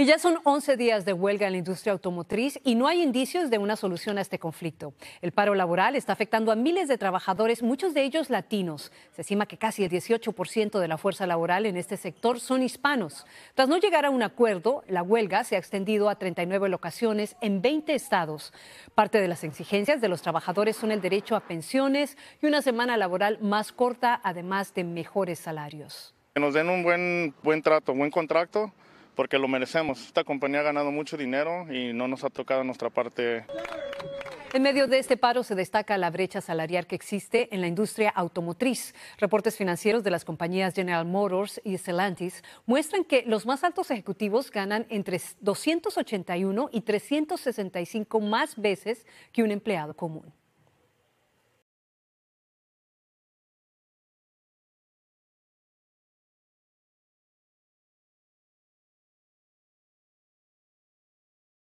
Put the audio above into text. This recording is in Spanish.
Y ya son 11 días de huelga en la industria automotriz y no hay indicios de una solución a este conflicto. El paro laboral está afectando a miles de trabajadores, muchos de ellos latinos. Se estima que casi el 18% de la fuerza laboral en este sector son hispanos. Tras no llegar a un acuerdo, la huelga se ha extendido a 39 locaciones en 20 estados. Parte de las exigencias de los trabajadores son el derecho a pensiones y una semana laboral más corta, además de mejores salarios. Que nos den un buen, buen trato, buen contrato porque lo merecemos. Esta compañía ha ganado mucho dinero y no nos ha tocado nuestra parte. En medio de este paro se destaca la brecha salarial que existe en la industria automotriz. Reportes financieros de las compañías General Motors y Stellantis muestran que los más altos ejecutivos ganan entre 281 y 365 más veces que un empleado común.